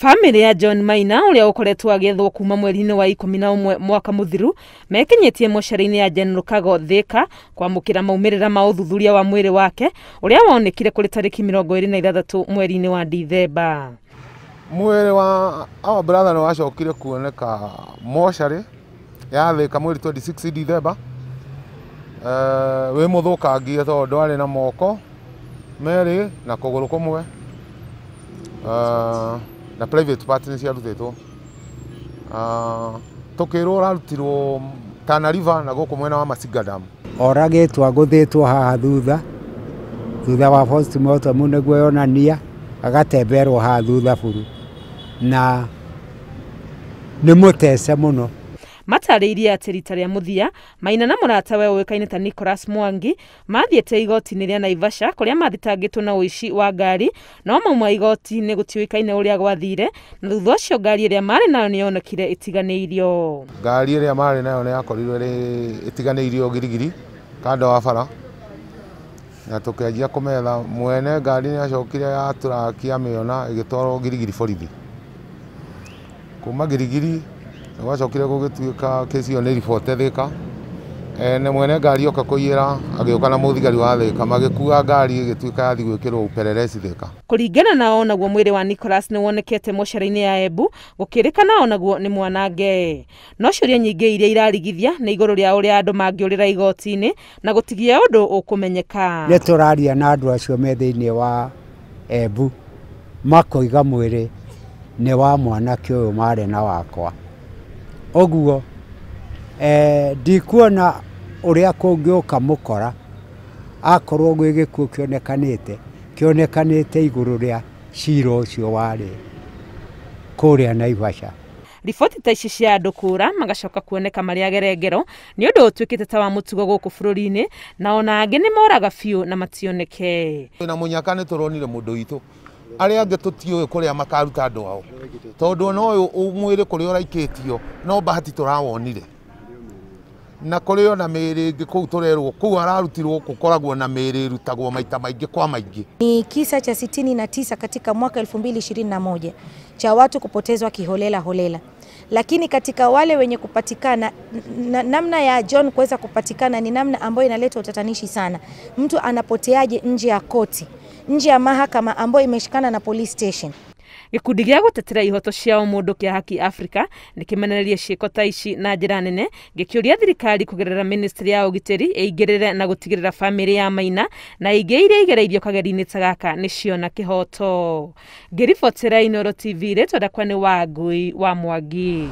Bamĩrĩ ya John Maina ũrĩa ũkoretwo agĩethwo kuuma mweri-inĩ wa ikũmi na ũmwe mwaka mũthiru mekinyĩtie mocarĩ-inĩ ya General Kago Thĩka kwamũkĩra maumĩrĩra ma ũthuthuria wa mwĩrĩ wake ũrĩa wonekire kũrĩ tarĩki mĩrongo ĩrĩ na ithathatũ mweri-inĩ wa Dithemba. Mwĩrĩ wa awa brother nĩ wacokire kuoneka mocarĩ ya Thĩka mweri 26 Dithemba eh, wĩ mũthũkangie tondũ ndwarĩ na moko merĩ na kũgũrũ kũmwe eh, na private partners yarutetwo ah, tukirwo rarutirwo Tana River na guku mwena wa Masinga Dam oragetwo aguthetwo haha thutha thutha wa postmortem niguo yonania agatemberwo haha thutha buru na nä må tece må no matarĩirie atĩ rita rĩa mũthia maina na mũratawe ũĩkaine ta Nicholas Mwangi mathiĩte igoti-inĩ rĩa Naivasha kũrĩa mathitangĩtwo na ũici wa ngari no mauma igoti-inĩ gũtiũĩkaine ũrĩa gwathire na thutha ũcio ngari ĩrĩa marĩ nayo nĩ yonekire ĩtiganĩirio ngari ĩrĩa marĩ nayo nĩ yakorirwo ĩtiganĩirio girigiri kando wa bara na tũkĩanjia kũmetha mwene ngari nĩ acokire yatũrakia mĩona ĩgĩtwarwo girigiri borithi kuma girigiri gwacokire gugituika kesi iyo nä ribote thä ka ene mwene ngari oka kå iä ra agä å agiuka na thigari wa thä ka magä kua ngari gä tuä igituika yathi gwikirwo ka kå ringana na onaguo mwä rä wa Nicholas nä wonekete mocara-inä ya Embu gå kä rä kana onaguo nä mwanange no ciuria nyingä iria irarigithia nä igå rå rä rä a å a andå mangä å rä ra igoti inä na gå tigia å å ndå kå menyeka nä tå raria na andå acio me thä inä wa Embu makoiga rä nä wa mwanake å yå mari na wakwa oguo eh, ndikuona uria kungiuka mukora akorwo gwi gikuo kionekanite kionekanite iguru ria cira ucio wari kuria naivasha riboti ta ici cia andå kũra magacoka kuoneka maria agerengero nĩ ũndũ ũtuĩkĩte ta wa mũtugo gũkũ bũrũri-inĩ na ona angĩ nĩ moraga biũ na mationeke na mũnyaka nĩ tũronire mũndũ witũ arä angä tå tiå kå rä a makaruta andå ao tondå ona å yå mwä rä kå rä a å raikä tio no mbahati tå rawonire na kå rä ona mä rä ngä kå u tå rerwo kå u ararutirwo gå koragwo na mä rä rutagwo maita maingä kwa maingä. Ni kisa cha sitini na tisa katika mwaka elfu mbili ishirini na moja cha watu kupotezwa kiholela holela, lakini katika wale wenye kupatikana na, namna ya John kuweza kupatikana ni namna ambayo inaleta utatanishi sana. Mtu anapoteaje nje ya koti? nje ya mahakama ambayo imeshikana na police station gikundi gĩa gutetera ihoto ciao mũndũ kĩa haki africa nĩkĩmenererie ciĩko ta ici na njĩra nene gĩkĩũria thirikari kugerera ministry ya ũgitĩri ĩingĩrĩre na gũtigĩrĩra family ya maina na ingĩ iria igereirio kageri-inĩ ta gaka nĩciona kihoto ngĩribotera inoro tv rĩtwa ndakwa nĩ wa mwangi